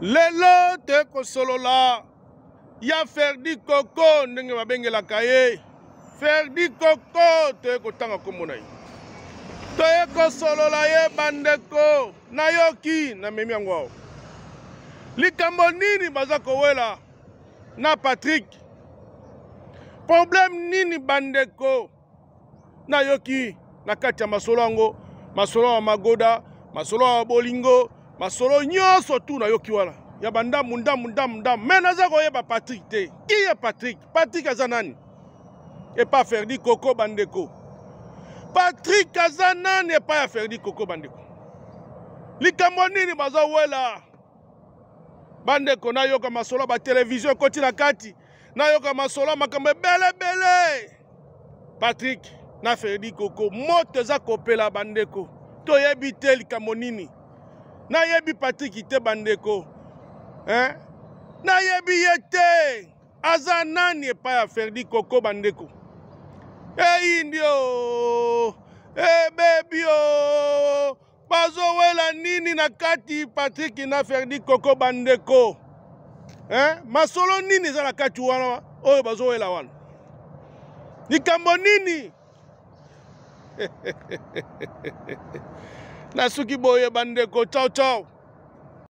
lelo tekosolola ya ferdi koko ndenge babengelaka ye ferdi koko toyekotanga nkombo na ye toyekosolola ye bandeko nayoki namemi yango awa likambo nini baza kowela na patrik probleme nini bandeko nayoki na kati ya masolo yango masolo ya magoda masolo ya bolingo masolo nyonso tuna yoki wana ya bandambu ndambu ndambu ndambu me naza koyeba patrik te ki ye patrik patrik aza nani epai ya ferdi koko bandeko patrik aza nani epai ya ferdi koko bandeko likambo nini bazowela bandeko nayoka masolo batelevizio ekoti na kati nayoka masolo makambo ebelebele patrik na ferdi koko moto eza kopela bandeko toyebi te likambo nini nayebi patriki te bandeko eh? nayebi ye te aza nani epai ya ferdi koko bandeko eyindi o ebebi o bazowela nini na kati patriki na ferdi koko bandeko eh? masolo nini eza na kati wana oyo bazowela wana likambo nini na soki boyeba ndeko cao cao